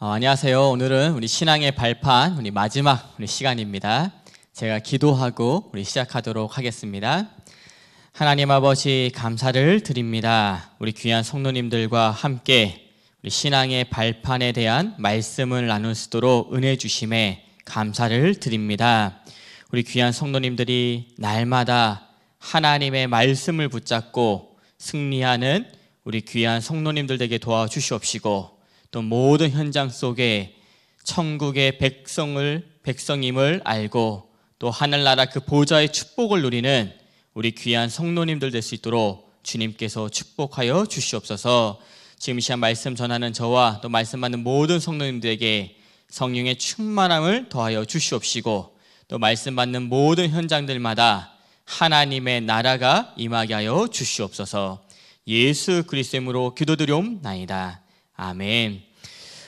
어, 안녕하세요. 오늘은 우리 신앙의 발판, 우리 마지막 우리 시간입니다. 제가 기도하고 우리 시작하도록 하겠습니다. 하나님 아버지 감사를 드립니다. 우리 귀한 성도님들과 함께 우리 신앙의 발판에 대한 말씀을 나눌 수 있도록 은혜 주심에 감사를 드립니다. 우리 귀한 성도님들이 날마다 하나님의 말씀을 붙잡고 승리하는 우리 귀한 성도님들 에게 도와주시옵시고 또 모든 현장 속에 천국의 백성을 백성임을 알고 또 하늘나라 그 보좌의 축복을 누리는 우리 귀한 성노님들 될 수 있도록 주님께서 축복하여 주시옵소서. 지금 시간 말씀 전하는 저와 또 말씀 받는 모든 성노님들에게 성령의 충만함을 더하여 주시옵시고 또 말씀 받는 모든 현장들마다 하나님의 나라가 임하게 하여 주시옵소서. 예수 그리스도로 기도드려옵나이다. 아멘.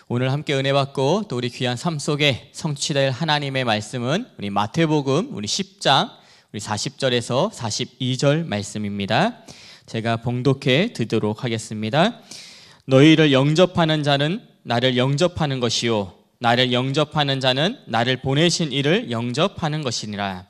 오늘 함께 은혜 받고 또 우리 귀한 삶 속에 성취될 하나님의 말씀은 우리 마태복음 우리 10장 우리 40절에서 42절 말씀입니다. 제가 봉독해 드도록 하겠습니다. 너희를 영접하는 자는 나를 영접하는 것이요 나를 영접하는 자는 나를 보내신 이를 영접하는 것이니라.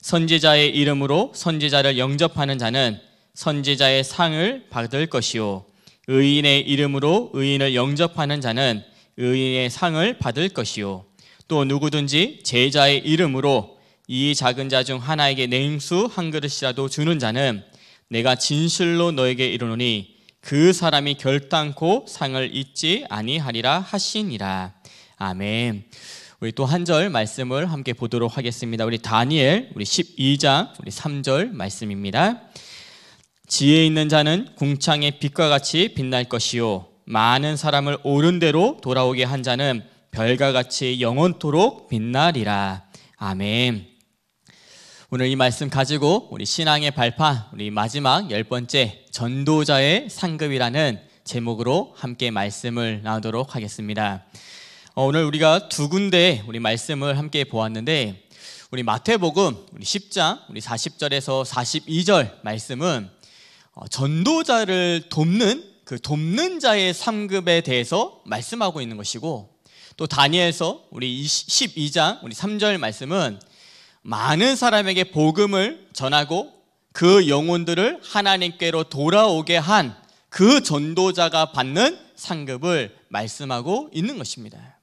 선지자의 이름으로 선지자를 영접하는 자는 선지자의 상을 받을 것이요 의인의 이름으로 의인을 영접하는 자는 의인의 상을 받을 것이요. 또 누구든지 제자의 이름으로 이 작은 자 중 하나에게 냉수 한 그릇이라도 주는 자는 내가 진실로 너에게 이르노니 그 사람이 결단코 상을 잊지 아니하리라 하시니라. 아멘. 우리 또 한 절 말씀을 함께 보도록 하겠습니다. 우리 다니엘 우리 12장 우리 3절 말씀입니다. 지혜 있는 자는 궁창의 빛과 같이 빛날 것이요 많은 사람을 옳은 대로 돌아오게 한 자는 별과 같이 영원토록 빛나리라. 아멘. 오늘 이 말씀 가지고 우리 신앙의 발판, 우리 마지막 열 번째 전도자의 상급이라는 제목으로 함께 말씀을 나누도록 하겠습니다. 어, 오늘 우리가 두 군데 우리 말씀을 함께 보았는데 우리 마태복음 우리 10장 우리 40절에서 42절 말씀은 어, 전도자를 돕는 그 돕는 자의 상급에 대해서 말씀하고 있는 것이고 또 다니엘서 우리 12장 우리 3절 말씀은 많은 사람에게 복음을 전하고 그 영혼들을 하나님께로 돌아오게 한 그 전도자가 받는 상급을 말씀하고 있는 것입니다.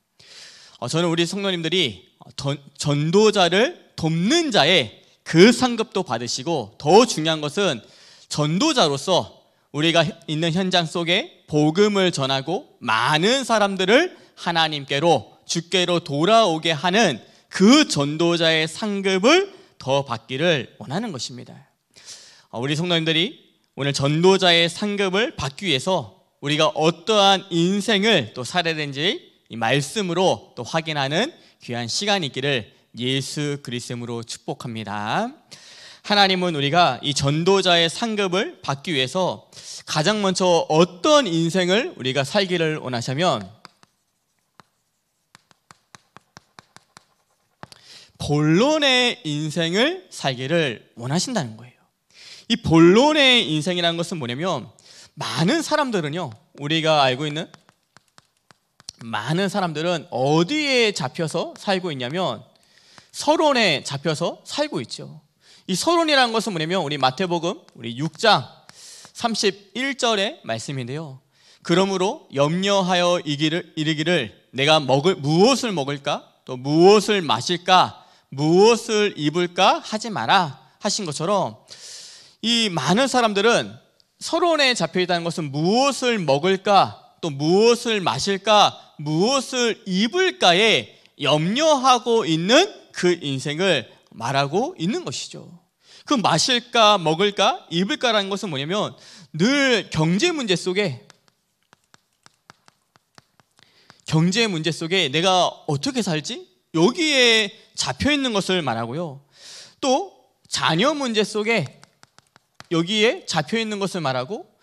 어, 저는 우리 성도님들이 어, 전도자를 돕는 자의 그 상급도 받으시고 더 중요한 것은 전도자로서 우리가 있는 현장 속에 복음을 전하고 많은 사람들을 하나님께로 주께로 돌아오게 하는 그 전도자의 상급을 더 받기를 원하는 것입니다. 어, 우리 성도님들이 오늘 전도자의 상급을 받기 위해서 우리가 어떠한 인생을 또 살아야 되는지 이 말씀으로 또 확인하는 귀한 시간이 있기를 예수 그리스도로 축복합니다. 하나님은 우리가 이 전도자의 상급을 받기 위해서 가장 먼저 어떤 인생을 우리가 살기를 원하시면 본론의 인생을 살기를 원하신다는 거예요. 이 본론의 인생이라는 것은 뭐냐면 많은 사람들은요, 우리가 알고 있는 많은 사람들은 어디에 잡혀서 살고 있냐면 서론에 잡혀서 살고 있죠. 이 서론이라는 것은 뭐냐면 우리 마태복음 우리 6장 31절의 말씀인데요. 그러므로 염려하여 이기를, 이르기를 내가 먹을 무엇을 먹을까 또 무엇을 마실까 무엇을 입을까 하지 마라 하신 것처럼 이 많은 사람들은 서론에 잡혀 있다는 것은 무엇을 먹을까 또 무엇을 마실까 무엇을 입을까에 염려하고 있는 그 인생을 말하고 있는 것이죠. 그 마실까, 먹을까, 입을까라는 것은 뭐냐면 늘 경제 문제 속에 경제 문제 속에 내가 어떻게 살지? 여기에 잡혀 있는 것을 말하고요. 또 자녀 문제 속에 여기에 잡혀 있는 것을 말하고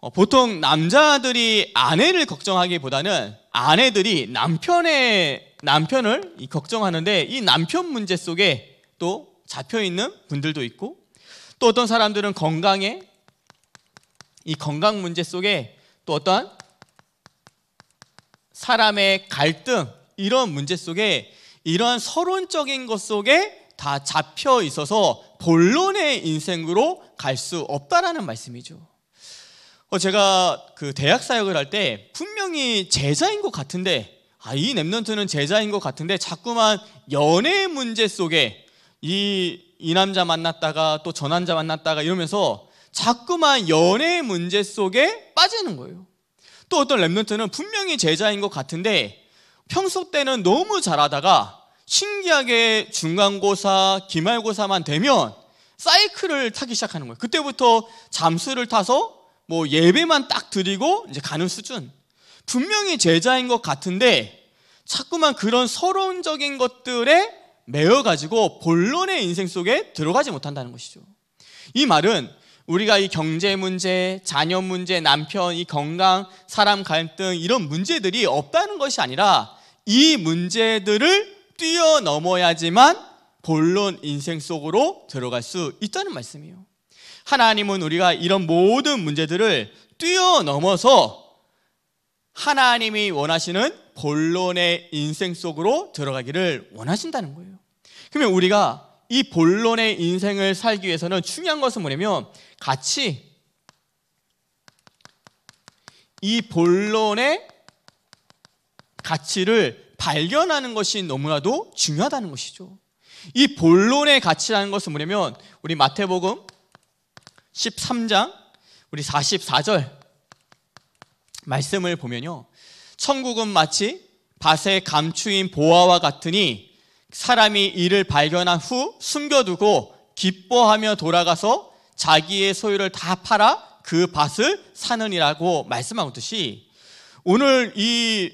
어, 보통 남자들이 아내를 걱정하기보다는 아내들이 남편의 남편을 걱정하는데 이 남편 문제 속에 또 잡혀 있는 분들도 있고 또 어떤 사람들은 건강에 이 건강 문제 속에 또어떤 사람의 갈등 이런 문제 속에 이러한 서론적인 것 속에 다 잡혀 있어서 본론의 인생으로 갈 수 없다라는 말씀이죠. 어 제가 그 대학 사역을 할 때 분명히 제자인 것 같은데 아, 이 랩런트는 제자인 것 같은데 자꾸만 연애 문제 속에 이, 이 남자 만났다가 또 저 남자 만났다가 이러면서 자꾸만 연애 문제 속에 빠지는 거예요. 또 어떤 랩런트는 분명히 제자인 것 같은데 평소 때는 너무 잘하다가 신기하게 중간고사, 기말고사만 되면 사이클을 타기 시작하는 거예요. 그때부터 잠수를 타서 뭐 예배만 딱 드리고 이제 가는 수준. 분명히 제자인 것 같은데 자꾸만 그런 서론적인 것들에 매여 가지고 본론의 인생 속에 들어가지 못한다는 것이죠. 이 말은 우리가 이 경제 문제, 자녀 문제, 남편, 이 건강, 사람 갈등 이런 문제들이 없다는 것이 아니라 이 문제들을 뛰어넘어야지만 본론 인생 속으로 들어갈 수 있다는 말씀이에요. 하나님은 우리가 이런 모든 문제들을 뛰어넘어서 하나님이 원하시는 본론의 인생 속으로 들어가기를 원하신다는 거예요. 그러면 우리가 이 본론의 인생을 살기 위해서는 중요한 것은 뭐냐면 같이 이 본론의 가치를 발견하는 것이 너무나도 중요하다는 것이죠. 이 본론의 가치라는 것은 뭐냐면 우리 마태복음 13장 우리 44절 말씀을 보면요. 천국은 마치 밭에 감추인 보화와 같으니 사람이 이를 발견한 후 숨겨두고 기뻐하며 돌아가서 자기의 소유를 다 팔아 그 밭을 사느니라고 말씀하듯이 오늘 이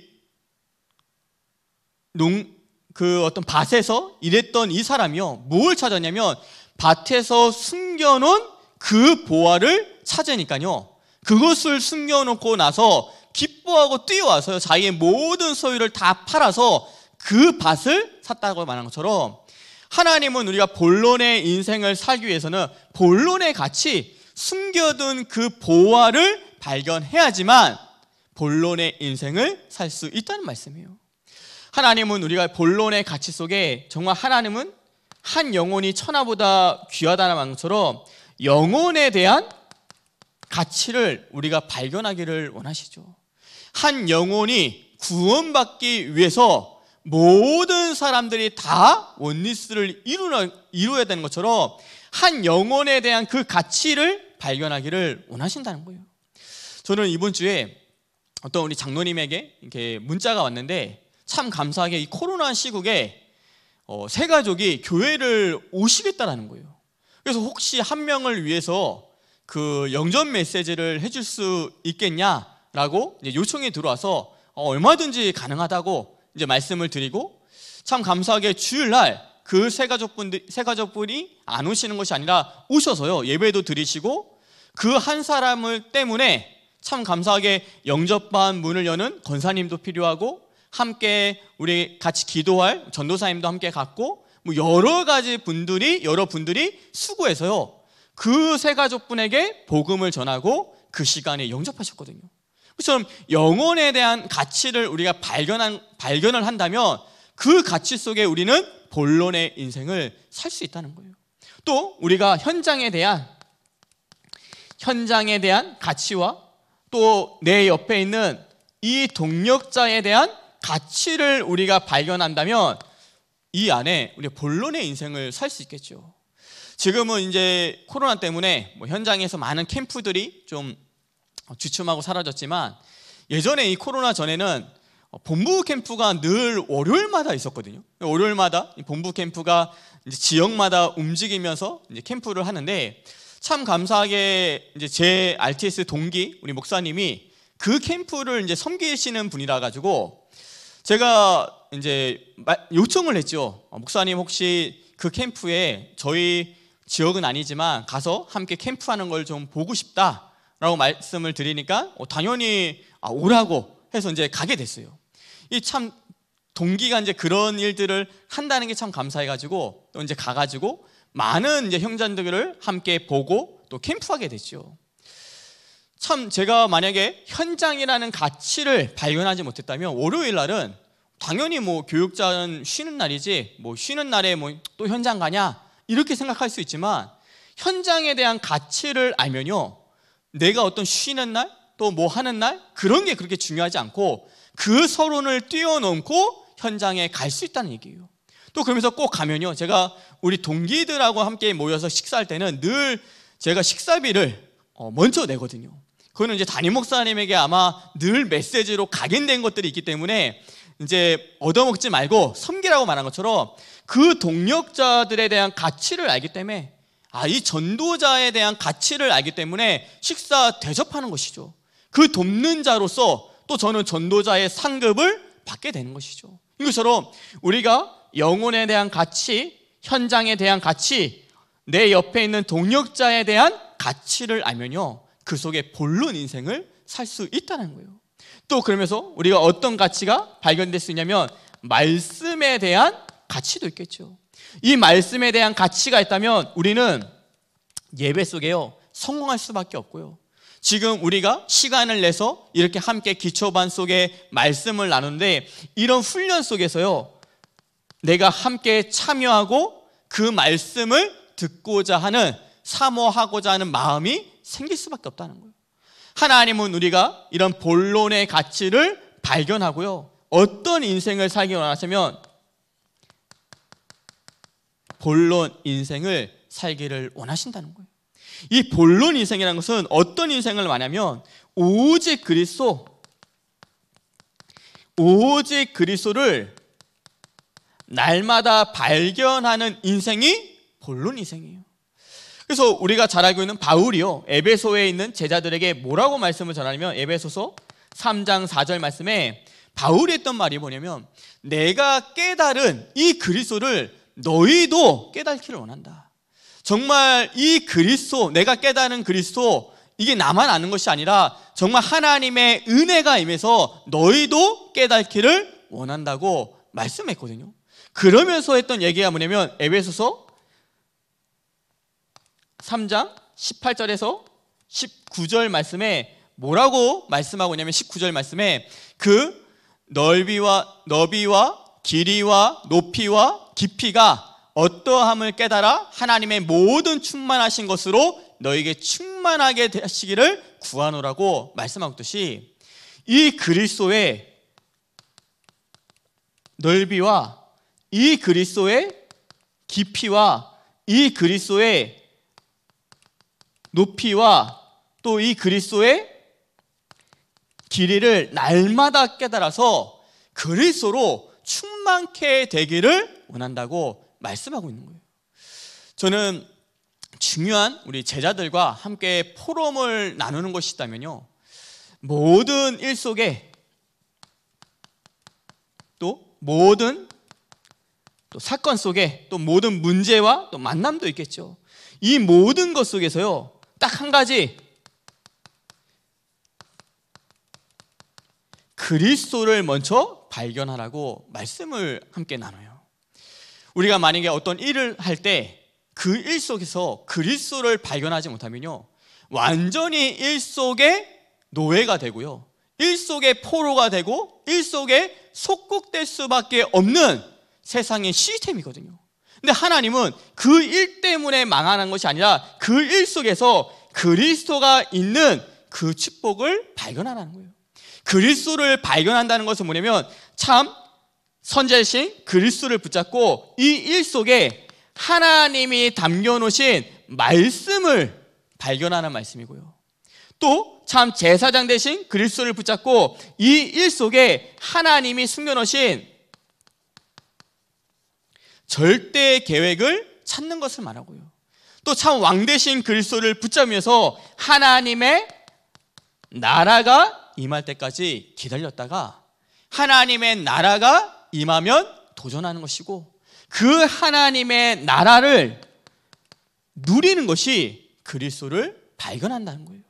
농, 그 어떤 밭에서 일했던 이 사람이요. 뭘 찾았냐면 밭에서 숨겨놓은 그 보화를 찾으니까요. 그것을 숨겨놓고 나서 기뻐하고 뛰어와서 자기의 모든 소유를 다 팔아서 그 밭을 샀다고 말한 것처럼 하나님은 우리가 본론의 인생을 살기 위해서는 본론의 가치 숨겨둔 그 보화를 발견해야지만 본론의 인생을 살 수 있다는 말씀이에요. 하나님은 우리가 본론의 가치 속에 정말 하나님은 한 영혼이 천하보다 귀하다는 말처럼 영혼에 대한 가치를 우리가 발견하기를 원하시죠. 한 영혼이 구원받기 위해서 모든 사람들이 다 원리스를 이루어야 되는 것처럼 한 영혼에 대한 그 가치를 발견하기를 원하신다는 거예요. 저는 이번 주에 어떤 우리 장로님에게 이렇게 문자가 왔는데 참 감사하게 이 코로나 시국에 어, 세 가족이 교회를 오시겠다라는 거예요. 그래서 혹시 한 명을 위해서 그 영전 메시지를 해줄 수 있겠냐라고 이제 요청이 들어와서 어, 얼마든지 가능하다고 이제 말씀을 드리고 참 감사하게 주일날 그 세 가족분들 세 가족분이 안 오시는 것이 아니라 오셔서요 예배도 드리시고 그 한 사람을 때문에 참 감사하게 영접반 문을 여는 권사님도 필요하고 함께 우리 같이 기도할 전도사님도 함께 갔고 뭐 여러 가지 분들이 여러분들이 수고해서요 그세 가족분에게 복음을 전하고 그 시간에 영접하셨거든요. 그처럼 영혼에 대한 가치를 우리가 발견한, 발견을 한다면 그 가치 속에 우리는 본론의 인생을 살 수 있다는 거예요. 또 우리가 현장에 대한 현장에 대한 가치와 또 내 옆에 있는 이 동력자에 대한 가치를 우리가 발견한다면 이 안에 우리 본론의 인생을 살 수 있겠죠. 지금은 이제 코로나 때문에 뭐 현장에서 많은 캠프들이 좀 주춤하고 사라졌지만 예전에 이 코로나 전에는 본부 캠프가 늘 월요일마다 있었거든요. 월요일마다 본부 캠프가 지역마다 움직이면서 캠프를 하는데 참 감사하게 이제 제 RTS 동기 우리 목사님이 그 캠프를 이제 섬기시는 분이라 가지고 제가 이제 요청을 했죠. 목사님 혹시 그 캠프에 저희 지역은 아니지만 가서 함께 캠프하는 걸 좀 보고 싶다라고 말씀을 드리니까 어, 당연히 아, 오라고 해서 이제 가게 됐어요. 이 참 동기가 이제 그런 일들을 한다는 게 참 감사해가지고 또 이제 가가지고 많은 이제 형제들을 함께 보고 또 캠프하게 됐죠. 참 제가 만약에 현장이라는 가치를 발견하지 못했다면 월요일 날은 당연히 뭐 교육자는 쉬는 날이지 뭐 쉬는 날에 뭐 또 현장 가냐 이렇게 생각할 수 있지만 현장에 대한 가치를 알면요. 내가 어떤 쉬는 날, 또 뭐 하는 날, 그런 게 그렇게 중요하지 않고 그 서론을 뛰어넘고 현장에 갈 수 있다는 얘기예요. 또 그러면서 꼭 가면요. 제가 우리 동기들하고 함께 모여서 식사할 때는 늘 제가 식사비를 어, 먼저 내거든요. 그거는 이제 담임 목사님에게 아마 늘 메시지로 각인된 것들이 있기 때문에 이제 얻어먹지 말고 섬기라고 말한 것처럼 그 동력자들에 대한 가치를 알기 때문에 아, 이 전도자에 대한 가치를 알기 때문에 식사 대접하는 것이죠. 그 돕는 자로서 또 저는 전도자의 상급을 받게 되는 것이죠. 이것처럼 우리가 영혼에 대한 가치, 현장에 대한 가치, 내 옆에 있는 동력자에 대한 가치를 알면요. 그 속에 본론 인생을 살 수 있다는 거예요. 또 그러면서 우리가 어떤 가치가 발견될 수 있냐면 말씀에 대한 가치도 있겠죠. 이 말씀에 대한 가치가 있다면 우리는 예배 속에요. 성공할 수밖에 없고요. 지금 우리가 시간을 내서 이렇게 함께 기초반 속에 말씀을 나누는데 이런 훈련 속에서요. 내가 함께 참여하고 그 말씀을 듣고자 하는 사모하고자 하는 마음이 생길 수밖에 없다는 거예요. 하나님은 우리가 이런 본론의 가치를 발견하고요. 어떤 인생을 살기 원하시면 본론 인생을 살기를 원하신다는 거예요. 이 본론 인생이라는 것은 어떤 인생을 말하면 오직 그리스도 오직 그리스도를 날마다 발견하는 인생이 본론 인생이에요. 그래서 우리가 잘 알고 있는 바울이요. 에베소에 있는 제자들에게 뭐라고 말씀을 전하냐면 에베소서 3장 4절 말씀에 바울이 했던 말이 뭐냐면 내가 깨달은 이 그리스도를 너희도 깨닫기를 원한다. 정말 이 그리스도, 내가 깨달은 그리스도, 이게 나만 아는 것이 아니라 정말 하나님의 은혜가 임해서 너희도 깨닫기를 원한다고 말씀했거든요. 그러면서 했던 얘기가 뭐냐면 에베소서 3장 18절에서 19절 말씀에 뭐라고 말씀하고 있냐면 19절 말씀에 그 넓이와 너비와 길이와 높이와 깊이가 어떠함을 깨달아 하나님의 모든 충만하신 것으로 너에게 충만하게 되시기를 구하노라고 말씀하듯이 이 그리스도의 넓이와 이 그리스도의 깊이와 이 그리스도의 높이와 또 이 그리스도의 길이를 날마다 깨달아서 그리스도로 충만케 되기를 원한다고 말씀하고 있는 거예요. 저는 중요한 우리 제자들과 함께 포럼을 나누는 것이 있다면요. 모든 일 속에 또 모든 또 사건 속에 또 모든 문제와 또 만남도 있겠죠. 이 모든 것 속에서요. 딱 한 가지 그리스도를 먼저 발견하라고 말씀을 함께 나눠요. 우리가 만약에 어떤 일을 할 때 그 일 속에서 그리스도를 발견하지 못하면요. 완전히 일 속에 노예가 되고요. 일 속에 포로가 되고 일 속에 속국될 수밖에 없는 세상의 시스템이거든요. 근데 하나님은 그 일 때문에 망하는 것이 아니라 그 일 속에서 그리스도가 있는 그 축복을 발견하라는 거예요. 그리스도를 발견한다는 것은 뭐냐면 참 선제신 그리스도를 붙잡고 이 일 속에 하나님이 담겨놓으신 말씀을 발견하는 말씀이고요. 또 참 제사장 대신 그리스도를 붙잡고 이 일 속에 하나님이 숨겨놓으신 절대 계획을 찾는 것을 말하고요. 또 참 왕 대신 그리스도를 붙잡으면서 하나님의 나라가 임할 때까지 기다렸다가 하나님의 나라가 임하면 도전하는 것이고 그 하나님의 나라를 누리는 것이 그리스도를 발견한다는 거예요.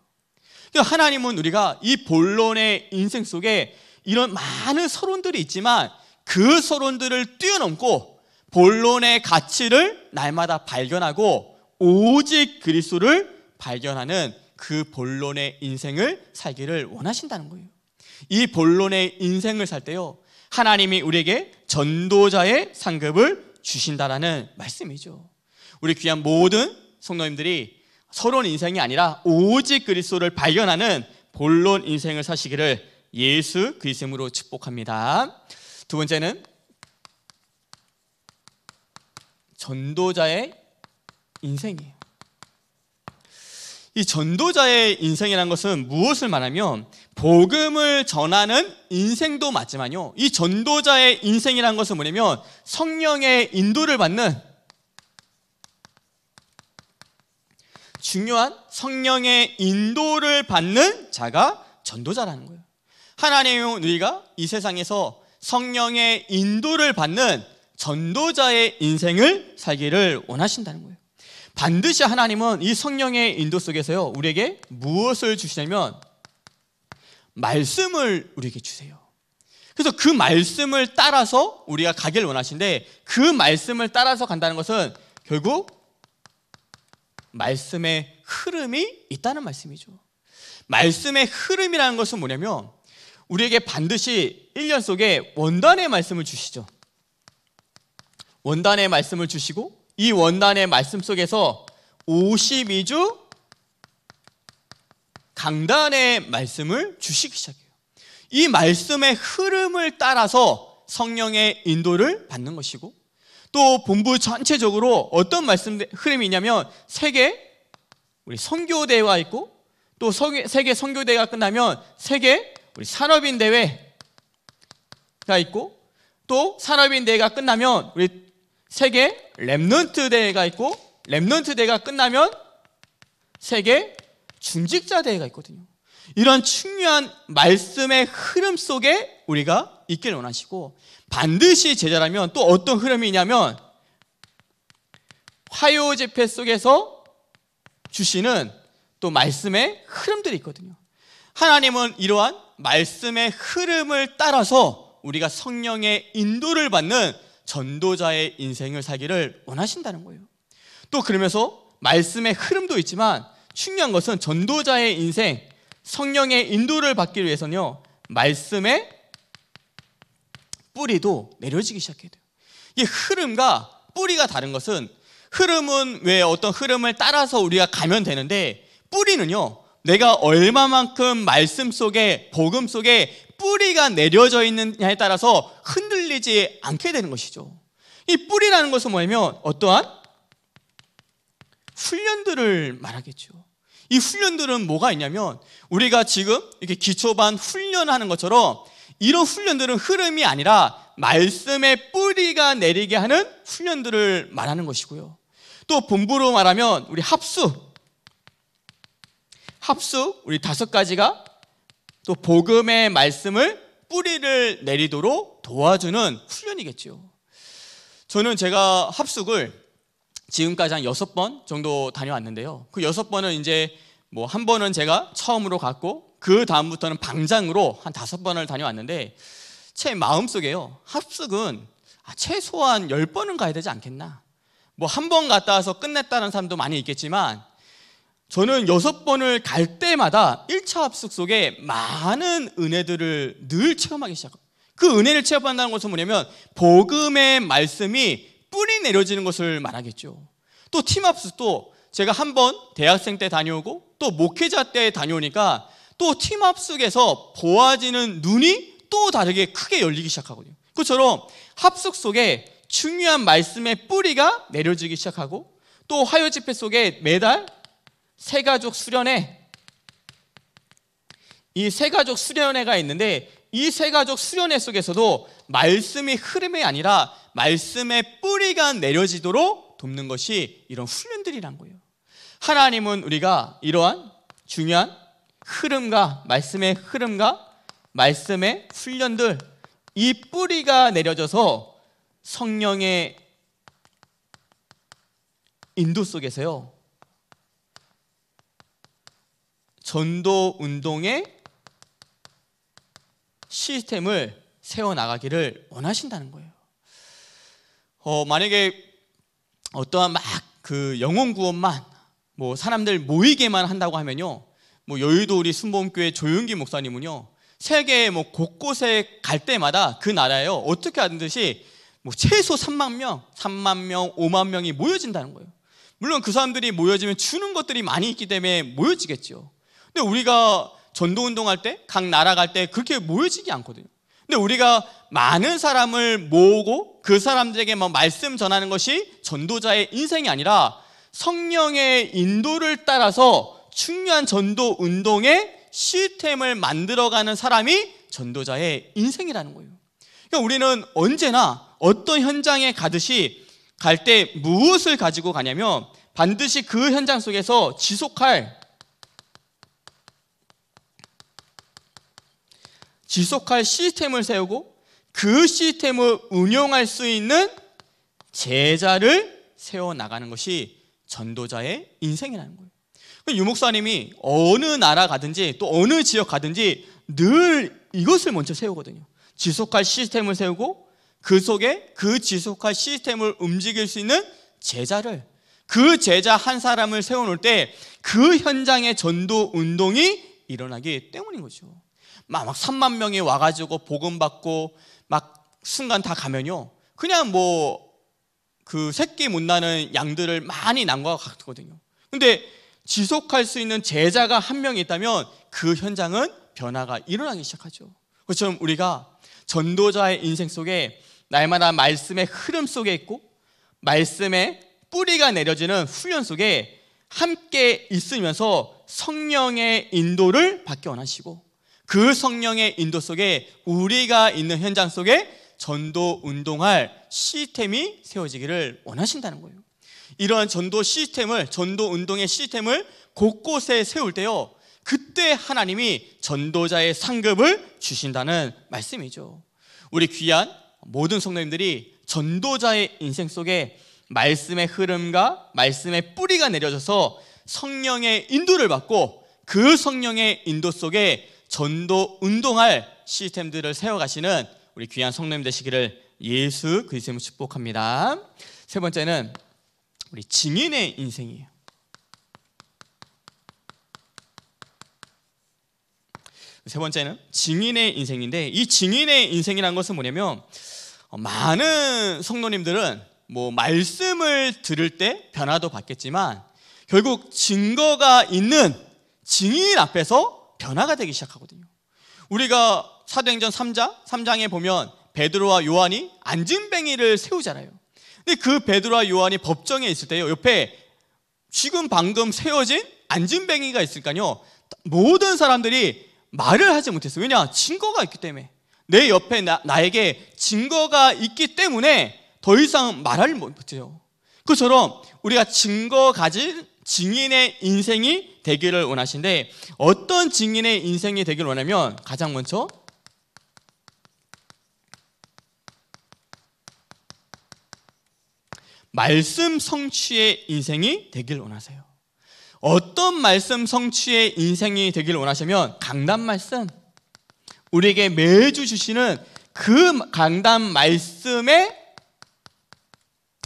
그러니까 하나님은 우리가 이 본론의 인생 속에 이런 많은 서론들이 있지만 그 서론들을 뛰어넘고 본론의 가치를 날마다 발견하고 오직 그리스도를 발견하는 그 본론의 인생을 살기를 원하신다는 거예요. 이 본론의 인생을 살 때요. 하나님이 우리에게 전도자의 상급을 주신다라는 말씀이죠. 우리 귀한 모든 성도님들이 서론 인생이 아니라 오직 그리스도를 발견하는 본론 인생을 사시기를 예수 그리스도로 축복합니다. 두 번째는 전도자의 인생이에요. 이 전도자의 인생이란 것은 무엇을 말하면 복음을 전하는 인생도 맞지만요. 이 전도자의 인생이란 것은 뭐냐면 성령의 인도를 받는 중요한 성령의 인도를 받는 자가 전도자라는 거예요. 하나님은 우리가 이 세상에서 성령의 인도를 받는 전도자의 인생을 살기를 원하신다는 거예요. 반드시 하나님은 이 성령의 인도 속에서요, 우리에게 무엇을 주시냐면, 말씀을 우리에게 주세요. 그래서 그 말씀을 따라서 우리가 가길 원하신데, 그 말씀을 따라서 간다는 것은 결국 말씀의 흐름이 있다는 말씀이죠. 말씀의 흐름이라는 것은 뭐냐면, 우리에게 반드시 1년 속에 원단의 말씀을 주시죠. 원단의 말씀을 주시고, 이 원단의 말씀 속에서 52주 강단의 말씀을 주시기 시작해요. 이 말씀의 흐름을 따라서 성령의 인도를 받는 것이고 또 본부 전체적으로 어떤 말씀 흐름이냐면 세계 우리 선교 대회가 있고 또 세계 선교 대회가 끝나면 세계 우리 산업인 대회가 있고 또 산업인 대회가 끝나면 우리 세계 렘넌트 대회가 있고 렘넌트 대회가 끝나면 세계 중직자 대회가 있거든요. 이런 중요한 말씀의 흐름 속에 우리가 있기를 원하시고 반드시 제자라면 또 어떤 흐름이냐면 화요 집회 속에서 주시는 또 말씀의 흐름들이 있거든요. 하나님은 이러한 말씀의 흐름을 따라서 우리가 성령의 인도를 받는 전도자의 인생을 살기를 원하신다는 거예요. 또 그러면서 말씀의 흐름도 있지만 중요한 것은 전도자의 인생, 성령의 인도를 받기 위해서는요, 말씀의 뿌리도 내려지기 시작해야 돼요. 이 흐름과 뿌리가 다른 것은 흐름은 왜 어떤 흐름을 따라서 우리가 가면 되는데 뿌리는요, 내가 얼마만큼 말씀 속에 복음 속에 뿌리가 내려져 있느냐에 따라서 흔들리지 않게 되는 것이죠. 이 뿌리라는 것은 뭐냐면 어떠한 훈련들을 말하겠죠. 이 훈련들은 뭐가 있냐면 우리가 지금 이렇게 기초반 훈련하는 것처럼 이런 훈련들은 흐름이 아니라 말씀의 뿌리가 내리게 하는 훈련들을 말하는 것이고요. 또 본부로 말하면 우리 합수 합수 우리 다섯 가지가 또 복음의 말씀을 뿌리를 내리도록 도와주는 훈련이겠죠. 저는 제가 합숙을 지금까지 한 여섯 번 정도 다녀왔는데요. 그 여섯 번은 이제 뭐 한 번은 제가 처음으로 갔고 그 다음부터는 방장으로 한 다섯 번을 다녀왔는데 제 마음속에요. 합숙은 아, 최소한 열 번은 가야 되지 않겠나. 뭐 한 번 갔다 와서 끝냈다는 사람도 많이 있겠지만 저는 여섯 번을 갈 때마다 1차 합숙 속에 많은 은혜들을 늘 체험하기 시작합니다. 그 은혜를 체험한다는 것은 뭐냐면 복음의 말씀이 뿌리 내려지는 것을 말하겠죠. 또 팀합숙도 제가 한 번 대학생 때 다녀오고 또 목회자 때 다녀오니까 또 팀합숙에서 보아지는 눈이 또 다르게 크게 열리기 시작하거든요. 그처럼 합숙 속에 중요한 말씀의 뿌리가 내려지기 시작하고 또 화요 집회 속에 매달 세가족 수련회 이 세가족 수련회가 있는데 이 세가족 수련회 속에서도 말씀이 흐름이 아니라 말씀의 뿌리가 내려지도록 돕는 것이 이런 훈련들이란 거예요. 하나님은 우리가 이러한 중요한 흐름과 말씀의 흐름과 말씀의 훈련들 이 뿌리가 내려져서 성령의 인도 속에서요 전도 운동의 시스템을 세워 나가기를 원하신다는 거예요. 어, 만약에 어떠한 막 그 영혼 구원만 뭐 사람들 모이게만 한다고 하면요. 뭐 여의도 우리 순복교회 조윤기 목사님은요. 세계 뭐 곳곳에 갈 때마다 그 나라에요. 어떻게 하든지 뭐 최소 3만 명, 3만 명, 5만 명이 모여진다는 거예요. 물론 그 사람들이 모여지면 주는 것들이 많이 있기 때문에 모여지겠죠. 근데 우리가 전도 운동할 때, 각 나라 갈 때 그렇게 모여지지 않거든요. 근데 우리가 많은 사람을 모으고 그 사람들에게 막 뭐 말씀 전하는 것이 전도자의 인생이 아니라 성령의 인도를 따라서 중요한 전도 운동의 시스템을 만들어가는 사람이 전도자의 인생이라는 거예요. 그러니까 우리는 언제나 어떤 현장에 가듯이 갈 때 무엇을 가지고 가냐면 반드시 그 현장 속에서 지속할 지속할 시스템을 세우고 그 시스템을 운영할 수 있는 제자를 세워나가는 것이 전도자의 인생이라는 거예요. 유목사님이 어느 나라 가든지 또 어느 지역 가든지 늘 이것을 먼저 세우거든요. 지속할 시스템을 세우고 그 속에 그 지속할 시스템을 움직일 수 있는 제자를 그 제자 한 사람을 세워놓을 때 그 현장의 전도 운동이 일어나기 때문인 거죠. 막 3만 명이 와가지고 복음 받고 막 순간 다 가면요. 그냥 뭐 그 새끼 못 나는 양들을 많이 난 것 같거든요. 근데 지속할 수 있는 제자가 한 명 있다면 그 현장은 변화가 일어나기 시작하죠. 그처럼 우리가 전도자의 인생 속에 날마다 말씀의 흐름 속에 있고 말씀의 뿌리가 내려지는 훈련 속에 함께 있으면서 성령의 인도를 받기 원하시고 그 성령의 인도 속에 우리가 있는 현장 속에 전도 운동할 시스템이 세워지기를 원하신다는 거예요. 이러한 전도 시스템을 전도 운동의 시스템을 곳곳에 세울 때요. 그때 하나님이 전도자의 상급을 주신다는 말씀이죠. 우리 귀한 모든 성도님들이 전도자의 인생 속에 말씀의 흐름과 말씀의 뿌리가 내려져서 성령의 인도를 받고 그 성령의 인도 속에 전도 운동할 시스템들을 세워가시는 우리 귀한 성님 되시기를 예수 그리스도 축복합니다. 세 번째는 우리 증인의 인생이에요. 세 번째는 증인의 인생인데 이 증인의 인생이라 것은 뭐냐면 어, 많은 성도님들은 뭐 말씀을 들을 때 변화도 받겠지만 결국 증거가 있는 증인 앞에서 변화가 되기 시작하거든요. 우리가 사도행전 3장, 3장에 보면 베드로와 요한이 안진뱅이를 세우잖아요. 근데 그 베드로와 요한이 법정에 있을 때요. 옆에 지금 방금 세워진 안진뱅이가 있으까요 모든 사람들이 말을 하지 못했어요. 왜냐? 증거가 있기 때문에. 내 옆에 나, 나에게 증거가 있기 때문에 더 이상 말을 못해요. 그처럼 우리가 증거 가진 증인의 인생이 되기를 원하신데 어떤 증인의 인생이 되길 원하면 가장 먼저 말씀 성취의 인생이 되길 원하세요. 어떤 말씀 성취의 인생이 되길 원하시면 강단 말씀 우리에게 매주 주시는 그 강단 말씀의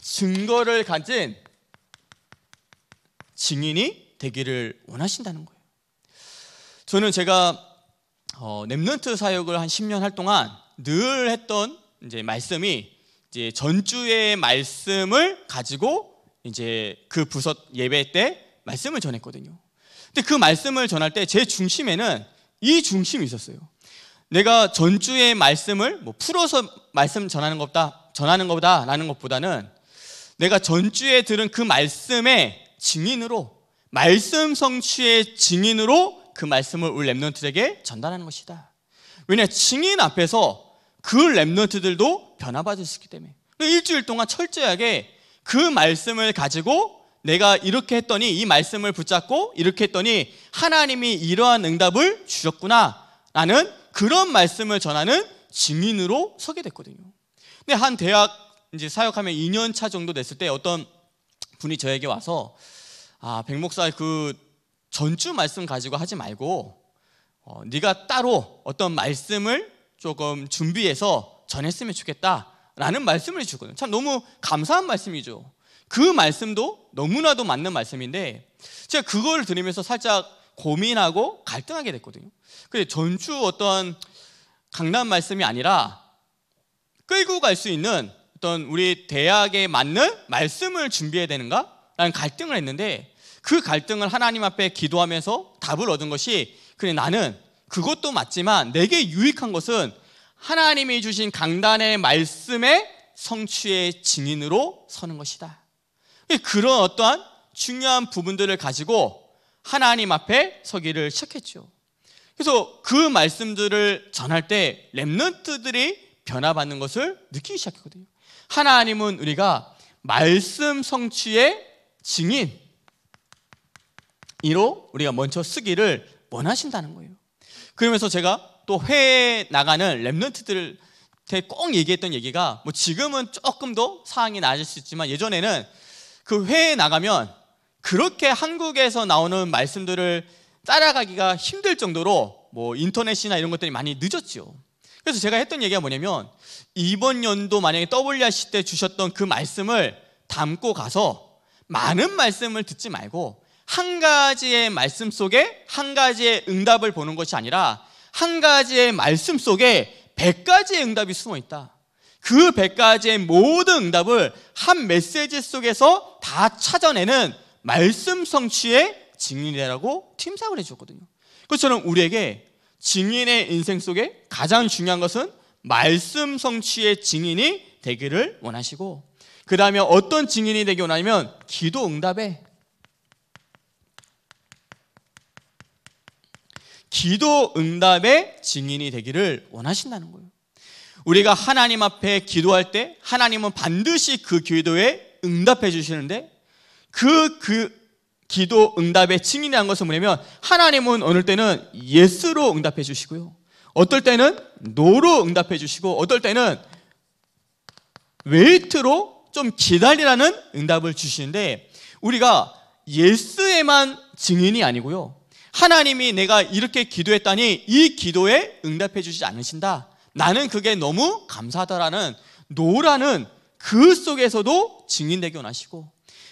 증거를 가진 증인이 되기를 원하신다는 거예요. 저는 제가 어, 랩런트 사역을 한 10년 할 동안 늘 했던 이제 말씀이 이제 전주의 말씀을 가지고 이제 그 부서 예배 때 말씀을 전했거든요. 근데 그 말씀을 전할 때 제 중심에는 이 중심이 있었어요. 내가 전주의 말씀을 뭐 풀어서 말씀 전하는 것보다 전하는 것보다라는 것보다는 내가 전주에 들은 그 말씀의 증인으로 말씀 성취의 증인으로 그 말씀을 우리 랩런트에게 전달하는 것이다. 왜냐 증인 앞에서 그 랩런트들도 변화받을 수 있기 때문에 일주일 동안 철저하게 그 말씀을 가지고 내가 이렇게 했더니 이 말씀을 붙잡고 이렇게 했더니 하나님이 이러한 응답을 주셨구나 라는 그런 말씀을 전하는 증인으로 서게 됐거든요. 근데 한 대학 이제 사역하면 2년 차 정도 됐을 때 어떤 분이 저에게 와서 아, 백 목사 그 전주 말씀 가지고 하지 말고 어, 네가 따로 어떤 말씀을 조금 준비해서 전했으면 좋겠다라는 말씀을 주거든요. 참 너무 감사한 말씀이죠. 그 말씀도 너무나도 맞는 말씀인데 제가 그걸 들으면서 살짝 고민하고 갈등하게 됐거든요. 근데 전주 어떤 강남 말씀이 아니라 끌고 갈 수 있는 어떤 우리 대학에 맞는 말씀을 준비해야 되는가? 라는 갈등을 했는데 그 갈등을 하나님 앞에 기도하면서 답을 얻은 것이 그래 나는 그것도 맞지만 내게 유익한 것은 하나님이 주신 강단의 말씀에 성취의 증인으로 서는 것이다. 그런 어떠한 중요한 부분들을 가지고 하나님 앞에 서기를 시작했죠. 그래서 그 말씀들을 전할 때 랩런트들이 변화받는 것을 느끼기 시작했거든요. 하나님은 우리가 말씀 성취의 증인으로 우리가 먼저 쓰기를 원하신다는 거예요. 그러면서 제가 또 회에 나가는 랩런트들한테 꼭 얘기했던 얘기가 뭐 지금은 조금 더 상황이 나아질 수 있지만 예전에는 그 회에 나가면 그렇게 한국에서 나오는 말씀들을 따라가기가 힘들 정도로 뭐 인터넷이나 이런 것들이 많이 늦었지요. 그래서 제가 했던 얘기가 뭐냐면 이번 연도 만약에 WRC 때 주셨던 그 말씀을 담고 가서 많은 말씀을 듣지 말고 한 가지의 말씀 속에 한 가지의 응답을 보는 것이 아니라 한 가지의 말씀 속에 백 가지의 응답이 숨어 있다. 그 백 가지의 모든 응답을 한 메시지 속에서 다 찾아내는 말씀 성취의 증인이라고 팀상을 해주었거든요. 그래서 저는 우리에게 증인의 인생 속에 가장 중요한 것은 말씀 성취의 증인이 되기를 원하시고 그 다음에 어떤 증인이 되기 원하냐면 기도 응답에 기도 응답의 증인이 되기를 원하신다는 거예요. 우리가 하나님 앞에 기도할 때 하나님은 반드시 그 기도에 응답해 주시는데 그, 그 기도 응답의 증인이라는 것은 뭐냐면 하나님은 어느 때는 예스로 응답해 주시고요. 어떨 때는 노로 응답해 주시고 어떨 때는 웨이트로 좀 기다리라는 응답을 주시는데 우리가 예수에만 증인이 아니고요. 하나님이 내가 이렇게 기도했다니 이 기도에 응답해 주지 않으신다. 나는 그게 너무 감사하다라는 노라는 그 속에서도 증인되게 원하시고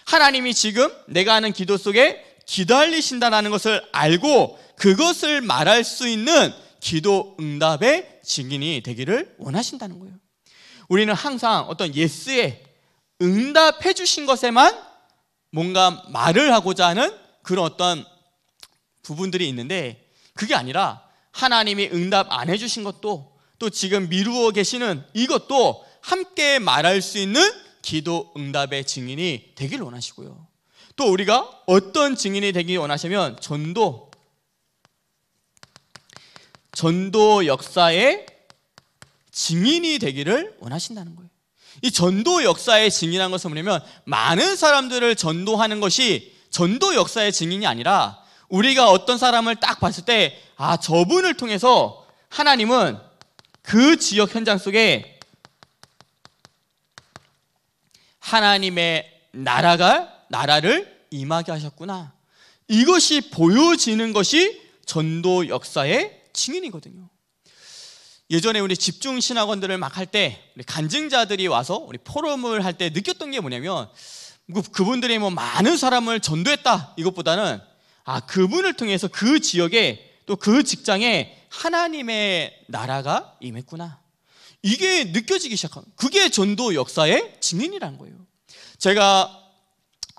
하나님이 지금 내가 하는 기도 속에 기다리신다라는 것을 알고 그것을 말할 수 있는 기도 응답의 증인이 되기를 원하신다는 거예요. 우리는 항상 어떤 예스의 응답해 주신 것에만 뭔가 말을 하고자 하는 그런 어떤 부분들이 있는데 그게 아니라 하나님이 응답 안 해주신 것도 또 지금 미루어 계시는 이것도 함께 말할 수 있는 기도 응답의 증인이 되길 원하시고요. 또 우리가 어떤 증인이 되길 원하시면 전도 전도 역사의 증인이 되기를 원하신다는 거예요. 이 전도 역사의 증인한 것은 뭐냐면 많은 사람들을 전도하는 것이 전도 역사의 증인이 아니라 우리가 어떤 사람을 딱 봤을 때 아, 저분을 통해서 하나님은 그 지역 현장 속에 하나님의 나라가 나라를 임하게 하셨구나. 이것이 보여지는 것이 전도 역사의 증인이거든요. 예전에 우리 집중 신학원들을 막 할때 우리 간증자들이 와서 우리 포럼을 할 때 느꼈던 게 뭐냐면 그, 그분들이 뭐 많은 사람을 전도했다 이것보다는 아 그분을 통해서 그 지역에 또 그 직장에 하나님의 나라가 임했구나 이게 느껴지기 시작한 그게 전도 역사의 증인이란 거예요. 제가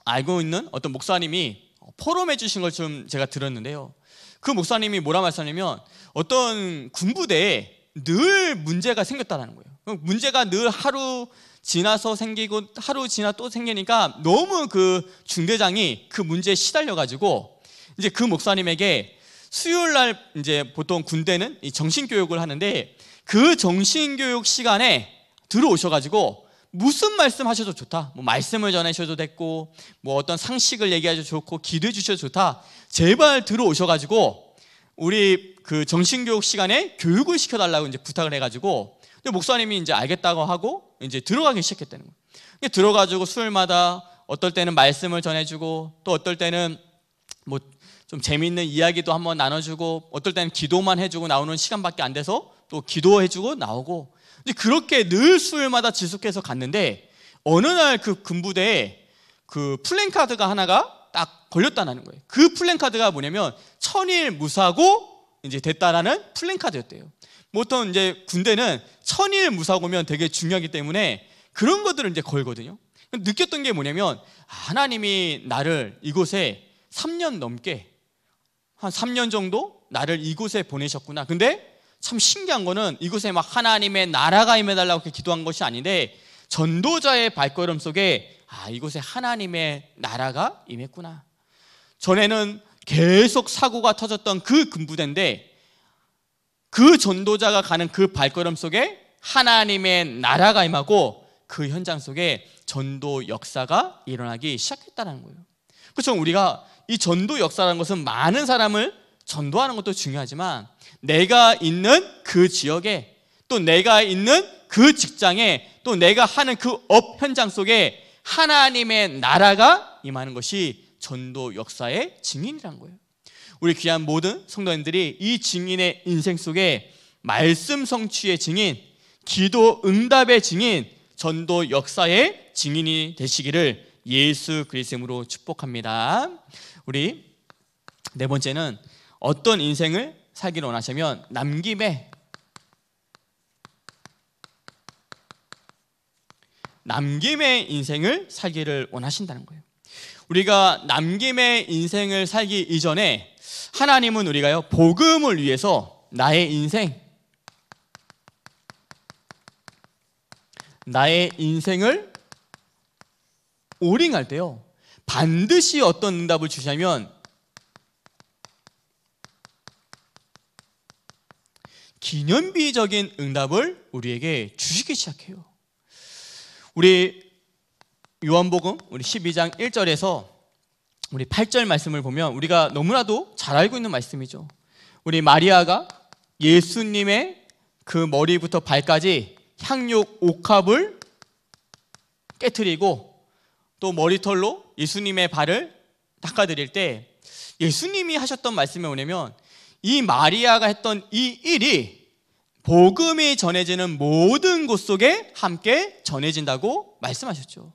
알고 있는 어떤 목사님이 포럼해 주신 걸 좀 제가 들었는데요. 그 목사님이 뭐라 말씀하냐면 어떤 군부대에 늘 문제가 생겼다는 거예요. 문제가 늘 하루 지나서 생기고 하루 지나 또 생기니까 너무 그 중대장이 그 문제에 시달려 가지고 이제 그 목사님에게 수요일 날 이제 보통 군대는 정신 교육을 하는데 그 정신 교육 시간에 들어오셔 가지고 무슨 말씀 하셔도 좋다. 뭐 말씀을 전하셔도 됐고 뭐 어떤 상식을 얘기하셔도 좋고 기도해 주셔도 좋다. 제발 들어오셔 가지고 우리 그 정신교육 시간에 교육을 시켜달라고 이제 부탁을 해가지고 근데 목사님이 이제 알겠다고 하고 이제 들어가기 시작했다는 거예요. 들어가지고 수요일마다 어떨 때는 말씀을 전해주고 또 어떨 때는 뭐 좀 재밌는 이야기도 한번 나눠주고 어떨 때는 기도만 해주고 나오는 시간밖에 안 돼서 또 기도해주고 나오고 근제 그렇게 늘 수요일마다 지속해서 갔는데 어느 날 그 군부대에 그 플랜카드가 하나가 딱 걸렸다는 거예요. 그 플랜카드가 뭐냐면 천일 무사고 이제 됐다라는 플랜카드였대요. 보통 이제 군대는 천일 무사고면 되게 중요하기 때문에 그런 것들을 이제 걸거든요. 느꼈던 게 뭐냐면 하나님이 나를 이곳에 3년 넘게 한 3년 정도 나를 이곳에 보내셨구나. 근데 참 신기한 거는 이곳에 막 하나님의 나라가 임해달라고 이렇게 기도한 것이 아닌데 전도자의 발걸음 속에 아 이곳에 하나님의 나라가 임했구나. 전에는 계속 사고가 터졌던 그근부대인데그 전도자가 가는 그 발걸음 속에 하나님의 나라가 임하고 그 현장 속에 전도 역사가 일어나기 시작했다는 거예요. 그렇죠. 우리가 이 전도 역사라는 것은 많은 사람을 전도하는 것도 중요하지만 내가 있는 그 지역에 또 내가 있는 그 직장에 또 내가 하는 그 업 현장 속에 하나님의 나라가 임하는 것이 전도 역사의 증인이란 거예요. 우리 귀한 모든 성도님들이 이 증인의 인생 속에 말씀 성취의 증인, 기도 응답의 증인, 전도 역사의 증인이 되시기를 예수 그리스도로 축복합니다. 우리 네 번째는 어떤 인생을 살기를 원하시면 남김에 남김의 인생을 살기를 원하신다는 거예요. 우리가 남김의 인생을 살기 이전에 하나님은 우리가요 복음을 위해서 나의 인생 나의 인생을 오링할 때요 반드시 어떤 응답을 주시냐면 기념비적인 응답을 우리에게 주시기 시작해요. 우리 요한복음 우리 12장 1절에서 우리 8절 말씀을 보면 우리가 너무나도 잘 알고 있는 말씀이죠. 우리 마리아가 예수님의 그 머리부터 발까지 향육 옥합을 깨뜨리고 또 머리털로 예수님의 발을 닦아드릴 때 예수님이 하셨던 말씀이 뭐냐면 이 마리아가 했던 이 일이 복음이 전해지는 모든 곳 속에 함께 전해진다고 말씀하셨죠.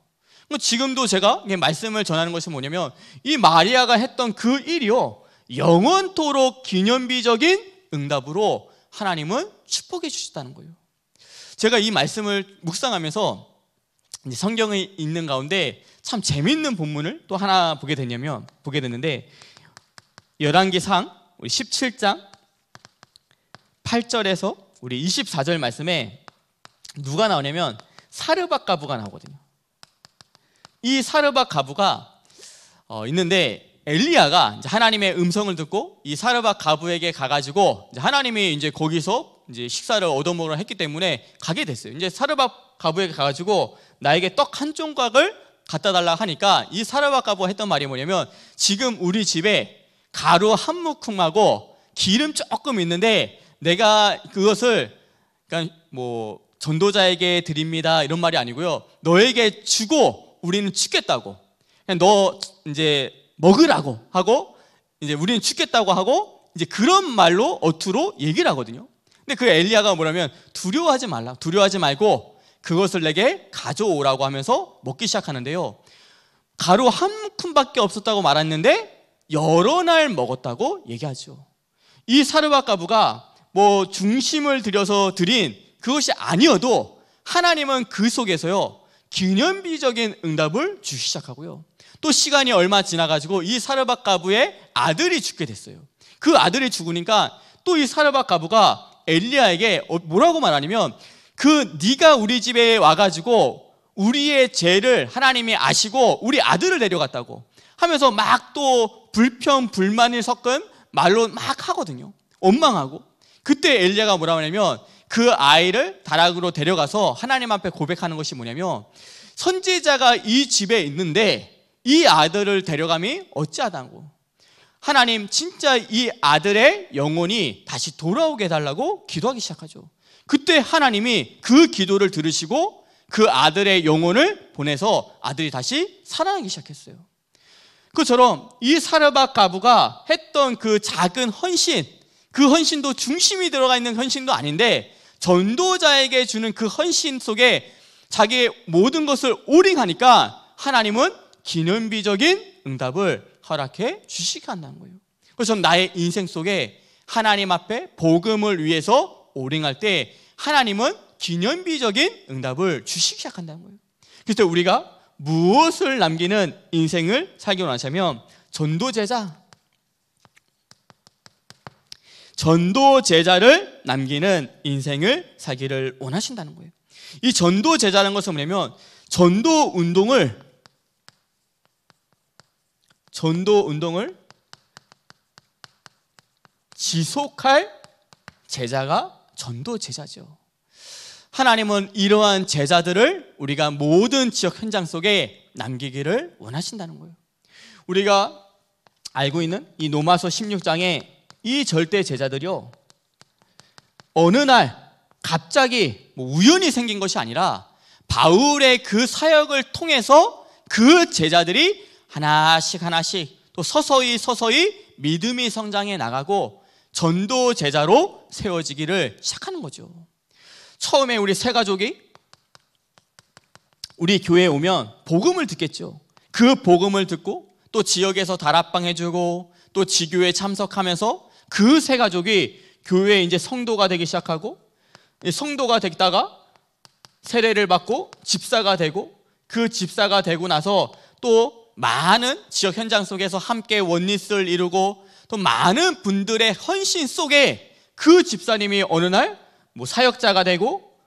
뭐 지금도 제가 말씀을 전하는 것이 뭐냐면 이 마리아가 했던 그 일이요. 영원토록 기념비적인 응답으로 하나님은 축복해 주셨다는 거예요. 제가 이 말씀을 묵상하면서 성경에 있는 가운데 참 재밌는 본문을 또 하나 보게 되냐면 보게 됐는데 열왕기상 17장 8절에서 우리 24절 말씀에 누가 나오냐면 사르밧 가부가 나오거든요. 이 사르밧 가부가 어, 있는데 엘리야가 하나님의 음성을 듣고 이 사르밧 가부에게 가가지고 이제 하나님이 이제 거기서 이제 식사를 얻어먹으려 했기 때문에 가게 됐어요. 이제 사르밧 가부에게 가가지고 나에게 떡한 조각을 갖다 달라 하니까 이 사르밧 가부 했던 말이 뭐냐면 지금 우리 집에 가루 한 묶음하고 기름 조금 있는데 내가 그것을 그러니까 뭐 전도자에게 드립니다 이런 말이 아니고요 너에게 주고 우리는 죽겠다고. 그냥 너 이제 먹으라고 하고 이제 우리는 죽겠다고 하고 이제 그런 말로 어투로 얘기를 하거든요. 근데 그 엘리야가 뭐냐면 두려워하지 말라. 두려워하지 말고 그것을 내게 가져오라고 하면서 먹기 시작하는데요. 가루 한큰밖에 없었다고 말했는데 여러 날 먹었다고 얘기하죠. 이사르바 가부가 뭐 중심을 들여서 드린 그것이 아니어도 하나님은 그 속에서요 기념비적인 응답을 주기 시작하고요. 또 시간이 얼마 지나가지고 이 사르밧 가부의 아들이 죽게 됐어요. 그 아들이 죽으니까 또 이 사르밧 가부가 엘리야에게 어, 뭐라고 말하냐면 그 네가 우리 집에 와가지고 우리의 죄를 하나님이 아시고 우리 아들을 내려갔다고 하면서 막 또 불평 불만이 섞은 말로 막 하거든요. 원망하고 그때 엘리야가 뭐라 하냐면 그 아이를 다락으로 데려가서 하나님 앞에 고백하는 것이 뭐냐면 선지자가 이 집에 있는데 이 아들을 데려감이 어찌하다고 하나님 진짜 이 아들의 영혼이 다시 돌아오게 해달라고 기도하기 시작하죠. 그때 하나님이 그 기도를 들으시고 그 아들의 영혼을 보내서 아들이 다시 살아나기 시작했어요. 그처럼 이사르바 가부가 했던 그 작은 헌신, 그 헌신도 중심이 들어가 있는 헌신도 아닌데 전도자에게 주는 그 헌신 속에 자기의 모든 것을 오링하니까 하나님은 기념비적인 응답을 허락해 주시한다는 거예요. 그래서 나의 인생 속에 하나님 앞에 복음을 위해서 오링할 때 하나님은 기념비적인 응답을 주시기 시작한다는 거예요. 그래서 우리가 무엇을 남기는 인생을 살기 원하자면 전도제자, 전도 제자를 남기는 인생을 살기를 원하신다는 거예요. 이 전도 제자라는 것은 뭐냐면 전도 운동을 전도 운동을 지속할 제자가 전도 제자죠. 하나님은 이러한 제자들을 우리가 모든 지역 현장 속에 남기기를 원하신다는 거예요. 우리가 알고 있는 이 노마서 16장에 이 절대 제자들이요. 어느 날 갑자기 뭐 우연히 생긴 것이 아니라 바울의 그 사역을 통해서 그 제자들이 하나씩 하나씩 또 서서히 서서히 믿음이 성장해 나가고 전도 제자로 세워지기를 시작하는 거죠. 처음에 우리 세 가족이 우리 교회에 오면 복음을 듣겠죠. 그 복음을 듣고 또 지역에서 다락방 해주고 또 지교에 참석하면서 그세 가족이 교회에 이제 성도가 되기 시작하고 성도가 됐다가 세례를 받고 집사가 되고 그 집사가 되고 나서 또 많은 지역 현장 속에서 함께 원리스를 이루고 또 많은 분들의 헌신 속에 그 집사님이 어느 날 뭐 사역자가 되고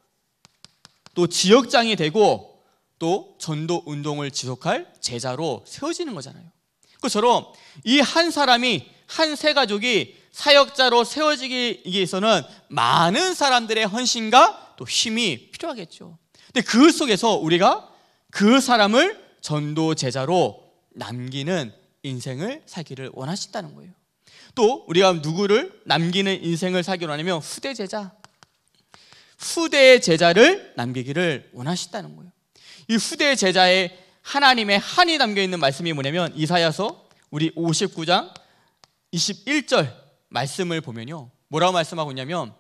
또 지역장이 되고 또 전도 운동을 지속할 제자로 세워지는 거잖아요. 그처럼 이 한 사람이 한 세 가족이 사역자로 세워지기 위해서는 많은 사람들의 헌신과 또 힘이 필요하겠죠. 근데 그 속에서 우리가 그 사람을 전도 제자로 남기는 인생을 살기를 원하신다는 거예요. 또 우리가 누구를 남기는 인생을 살기로 하냐면 후대 제자, 후대의 제자를 남기기를 원하신다는 거예요. 이후대 제자의 하나님의 한이 담겨 있는 말씀이 뭐냐면 이사야서 우리 59장 21절 말씀을 보면요. 뭐라고 말씀하고 있냐면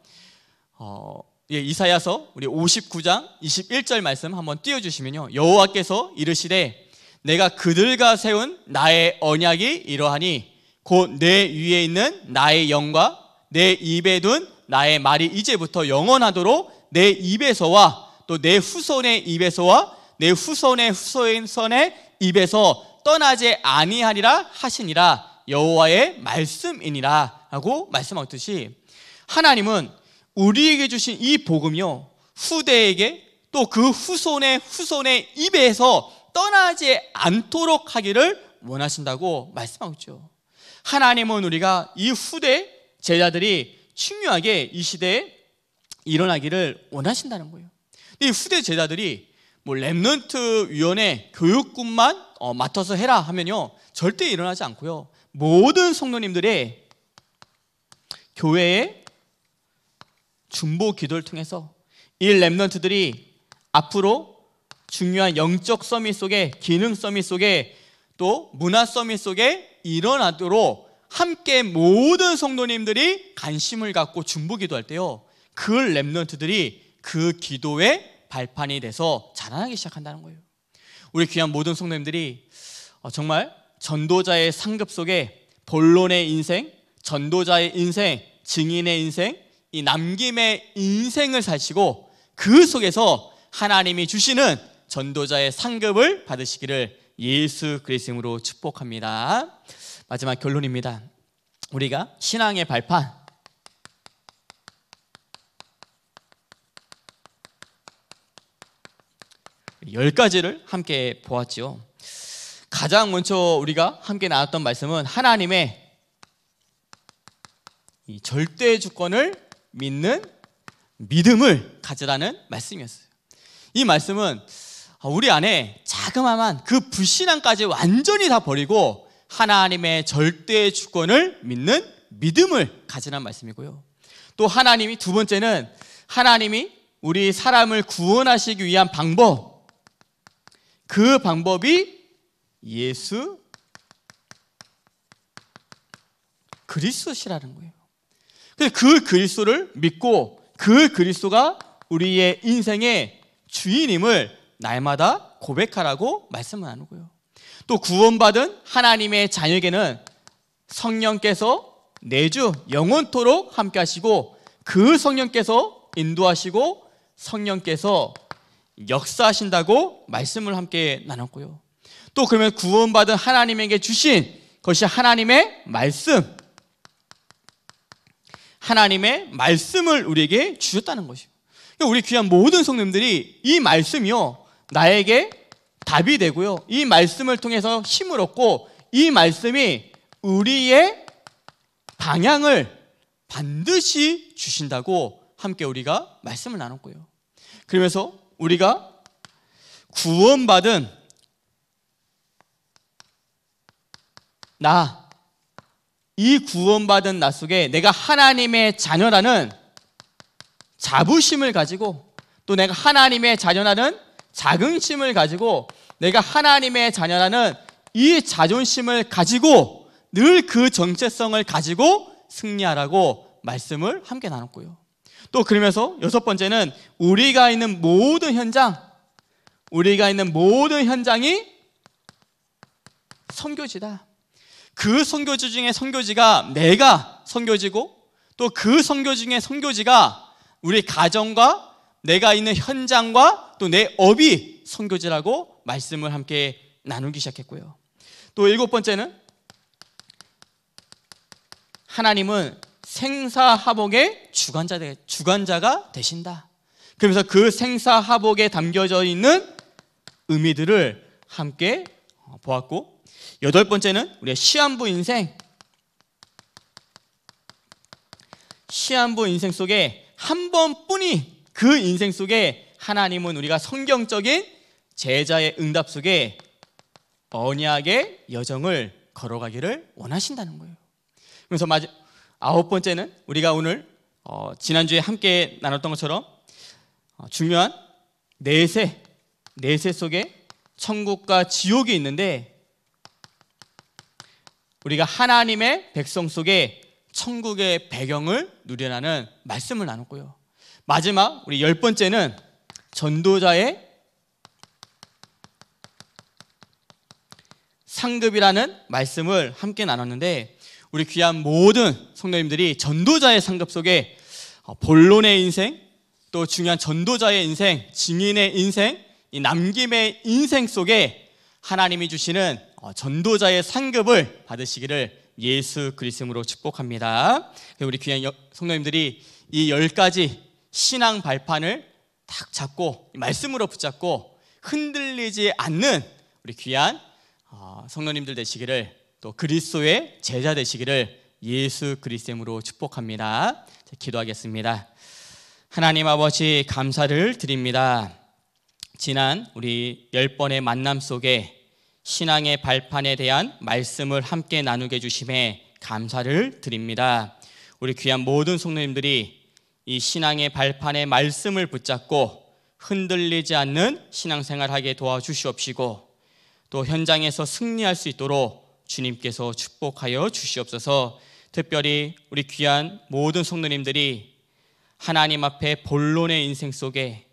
어, 예, 이사야서 우리 59장 21절 말씀 한번 띄워 주시면요. 여호와께서 이르시되 내가 그들과 세운 나의 언약이 이러하니 곧 내 위에 있는 나의 영과 내 입에 둔 나의 말이 이제부터 영원하도록 내 입에서와 또 내 후손의 입에서와 내 후손의 후손의 입에서 떠나지 아니하리라 하시니라 여호와의 말씀이니라 라고 말씀하듯이 하나님은 우리에게 주신 이 복음이요. 후대에게 또 그 후손의 후손의 입에서 떠나지 않도록 하기를 원하신다고 말씀하고 죠 하나님은 우리가 이 후대 제자들이 중요하게 이 시대에 일어나기를 원하신다는 거예요. 이 후대 제자들이 뭐 랩런트 위원회 교육군만 어, 맡아서 해라 하면요 절대 일어나지 않고요 모든 성도님들의 교회의 중보 기도를 통해서 이 랩런트들이 앞으로 중요한 영적 서밋 속에 기능 서밋 속에 또 문화 서밋 속에 일어나도록 함께 모든 성도님들이 관심을 갖고 중보 기도할 때요 그 랩런트들이 그 기도의 발판이 돼서 자라나기 시작한다는 거예요 우리 귀한 모든 성도님들이 어, 정말 전도자의 상급 속에 본론의 인생 전도자의 인생, 증인의 인생, 이 남김의 인생을 사시고 그 속에서 하나님이 주시는 전도자의 상급을 받으시기를 예수 그리스도로 축복합니다. 마지막 결론입니다. 우리가 신앙의 발판 열 가지를 함께 보았지요. 가장 먼저 우리가 함께 나눴던 말씀은 하나님의 이 절대 주권을 믿는 믿음을 가지라는 말씀이었어요. 이 말씀은 아, 우리 안에 자그마한 그 불신앙까지 완전히 다 버리고 하나님의 절대 주권을 믿는 믿음을 가지란 말씀이고요. 또 하나님이 두 번째는 하나님이 우리 사람을 구원하시기 위한 방법 그 방법이 예수 그리스도시라는 거예요. 그 그리스도를 믿고 그 그리스도가 우리의 인생의 주인임을 날마다 고백하라고 말씀을 나누고요. 또 구원받은 하나님의 자녀에게는 성령께서 내주 영원토록 함께 하시고 그 성령께서 인도하시고 성령께서 역사하신다고 말씀을 함께 나눴고요. 또 그러면 구원받은 하나님에게 주신 것이 하나님의 말씀, 하나님의 말씀을 우리에게 주셨다는 것이요. 그러니까 우리 귀한 모든 성님들이 이 말씀이요. 나에게 답이 되고요. 이 말씀을 통해서 힘을 얻고 이 말씀이 우리의 방향을 반드시 주신다고 함께 우리가 말씀을 나눴고요. 그러면서 우리가 구원받은 나이 구원받은 나 속에 내가 하나님의 자녀라는 자부심을 가지고 또 내가 하나님의 자녀라는 자긍심을 가지고 내가 하나님의 자녀라는 이 자존심을 가지고 늘 그 정체성을 가지고 승리하라고 말씀을 함께 나눴고요. 또 그러면서 여섯 번째는 우리가 있는 모든 현장, 우리가 있는 모든 현장이 선교지다. 그 선교지 중에 선교지가 내가 선교지고 또그 선교 중에 선교지가 우리 가정과 내가 있는 현장과 또 내 업이 선교지라고 말씀을 함께 나누기 시작했고요. 또 일곱 번째는 하나님은 생사하복의 주관자 주관자가 되신다. 그러면서 그 생사하복에 담겨져 있는 의미들을 함께 어, 보았고 여덟 번째는 우리의 시한부 인생. 시한부 인생 속에 한 번뿐이 그 인생 속에 하나님은 우리가 성경적인 제자의 응답 속에 언약의 여정을 걸어가기를 원하신다는 거예요. 그래서 마지, 아홉 번째는 우리가 오늘 어, 지난주에 함께 나눴던 것처럼 어, 중요한 내세, 내세 속에 천국과 지옥이 있는데 우리가 하나님의 백성 속에 천국의 배경을 누려나는 말씀을 나눴고요. 마지막 우리 열 번째는 전도자의 상급이라는 말씀을 함께 나눴는데 우리 귀한 모든 성도님들이 전도자의 상급 속에 어, 본론의 인생 또 중요한 전도자의 인생 증인의 인생 이 남김의 인생 속에 하나님이 주시는 어, 전도자의 상급을 받으시기를 예수 그리스도로 축복합니다. 우리 귀한 성도님들이 이 열 가지 신앙 발판을 딱 잡고 말씀으로 붙잡고 흔들리지 않는 우리 귀한 어, 성도님들 되시기를 또 그리스도의 제자 되시기를 예수 그리스도로 축복합니다. 기도하겠습니다. 하나님 아버지 감사를 드립니다. 지난 우리 열 번의 만남 속에 신앙의 발판에 대한 말씀을 함께 나누게 주심에 감사를 드립니다. 우리 귀한 모든 성도님들이 이 신앙의 발판의 말씀을 붙잡고 흔들리지 않는 신앙생활하게 도와주시옵시고 또 현장에서 승리할 수 있도록 주님께서 축복하여 주시옵소서 특별히 우리 귀한 모든 성도님들이 하나님 앞에 본론의 인생 속에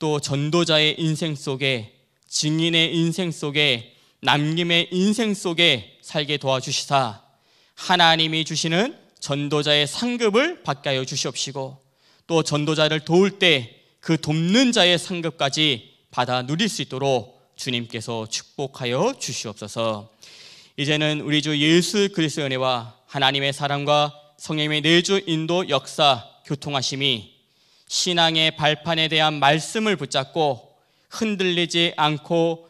또 전도자의 인생 속에 증인의 인생 속에 남김의 인생 속에 살게 도와주시사 하나님이 주시는 전도자의 상급을 받게 하여 주시옵시고 또 전도자를 도울 때 그 돕는 자의 상급까지 받아 누릴 수 있도록 주님께서 축복하여 주시옵소서. 이제는 우리 주 예수 그리스의 은혜와 하나님의 사랑과 성령의 내주 인도 역사 교통하심이 신앙의 발판에 대한 말씀을 붙잡고 흔들리지 않고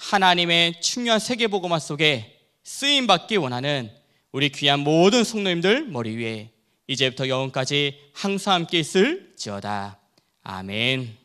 하나님의 충요한 세계보고마 속에 쓰임 받기 원하는 우리 귀한 모든 성도님들 머리 위에 이제부터 영원까지 항상 함께 있을지어다. 아멘.